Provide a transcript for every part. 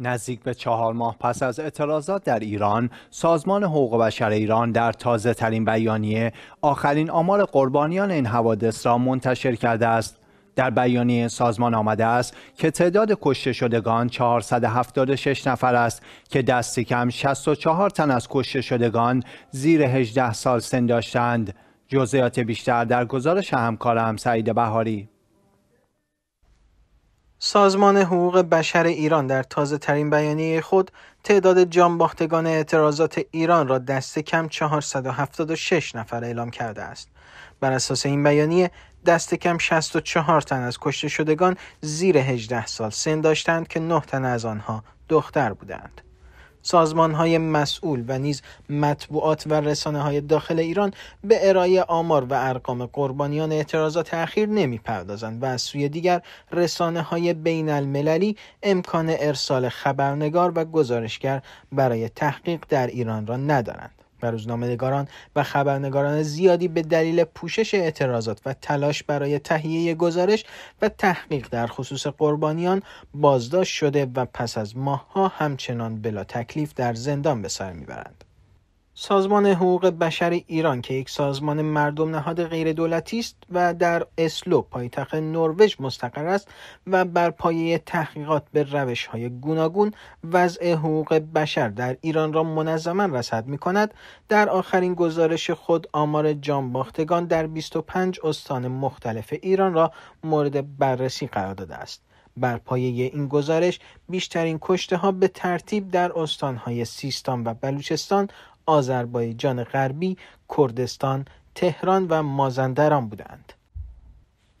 نزدیک به چهار ماه پس از اعتراضات در ایران سازمان حقوق بشر ایران در تازه ترین بیانیه آخرین آمار قربانیان این حوادث را منتشر کرده است در بیانیه سازمان آمده است که تعداد کشته شدگان 476 نفر است که دست کم 64 تن از کشته شدگان زیر 18 سال سن داشتند. جزئیات بیشتر در گزارش همکارم سعید بهاری سازمان حقوق بشر ایران در تازه ترین بیانیه خود تعداد جانباختگان اعتراضات ایران را دست کم 476 نفر اعلام کرده است. بر اساس این بیانیه دست کم 64 تن از کشته شدگان زیر 18 سال سن داشتند که 9 تن از آنها دختر بودند. سازمان های مسئول و نیز مطبوعات و رسانه های داخل ایران به ارائه آمار و ارقام قربانیان اعتراضات اخیر نمی پردازند و از سوی دیگر رسانه های بین المللی امکان ارسال خبرنگار و گزارشگر برای تحقیق در ایران را ندارند. و روزنامهنگاران و خبرنگاران زیادی به دلیل پوشش اعتراضات و تلاش برای تهیه گزارش و تحقیق در خصوص قربانیان بازداشت شده و پس از ماهها همچنان بلا تکلیف در زندان به سر میبرند. سازمان حقوق بشر ایران که یک سازمان مردم نهاد غیر دولتی است و در اسلو پایتخت نروژ مستقر است و بر پایه تحقیقات به روش های گوناگون وضع حقوق بشر در ایران را منظما رصد می کند در آخرین گزارش خود آمار جانباختگان در 25 استان مختلف ایران را مورد بررسی قرار داده است بر پایه این گزارش بیشترین کشته ها به ترتیب در استان های سیستان و بلوچستان آذربایجان غربی، کردستان، تهران و مازندران بودند.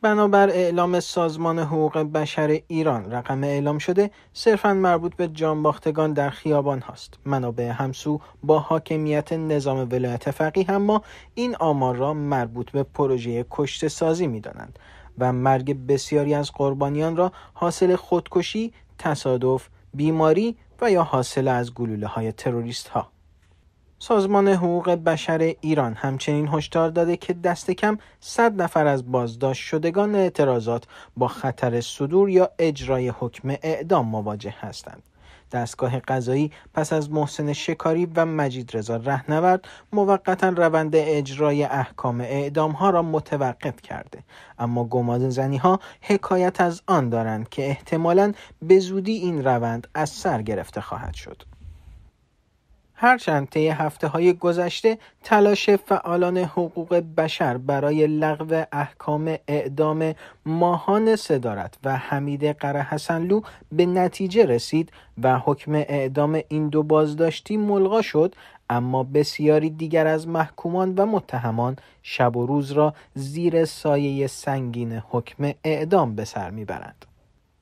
بنابر اعلام سازمان حقوق بشر ایران رقم اعلام شده صرفا مربوط به جانباختگان در خیابان هاست منابع همسو با حاکمیت نظام ولایت فقیه اما این آمار را مربوط به پروژه کشت سازی می دانند و مرگ بسیاری از قربانیان را حاصل خودکشی، تصادف، بیماری و یا حاصل از گلوله های تروریست ها سازمان حقوق بشر ایران همچنین هشدار داده که دست کم 100 نفر از بازداشت شدگان اعتراضات با خطر صدور یا اجرای حکم اعدام مواجه هستند. دستگاه قضایی پس از محسن شکاری و مجید رضا رهنورد موقتا روند اجرای احکام اعدام ها را متوقف کرده اما گماد زنی ها حکایت از آن دارند که احتمالا به زودی این روند از سر گرفته خواهد شد هرچند طی هفته های گذشته تلاش فعالان حقوق بشر برای لغو احکام اعدام ماهان صدارت و حمید قره حسنلو به نتیجه رسید و حکم اعدام این دو بازداشتی ملغا شد اما بسیاری دیگر از محکومان و متهمان شب و روز را زیر سایه سنگین حکم اعدام به سر میبرند.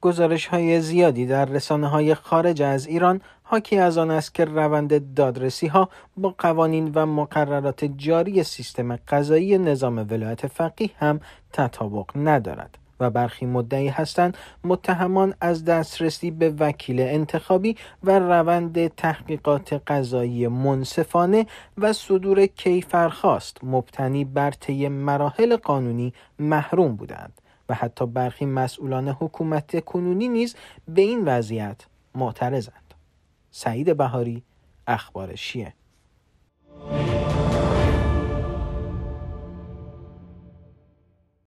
گزارش های زیادی در رسانه های خارج از ایران حاکی از آن است که روند دادرسی ها با قوانین و مقررات جاری سیستم قضایی نظام ولایت فقیه هم تطابق ندارد و برخی مدعی هستند متهمان از دسترسی به وکیل انتخابی و روند تحقیقات قضایی منصفانه و صدور کیفرخواست مبتنی بر طی مراحل قانونی محروم بودند و حتی برخی مسئولان حکومت کنونی نیز به این وضعیت معترضند سعید بهاری اخبار شیه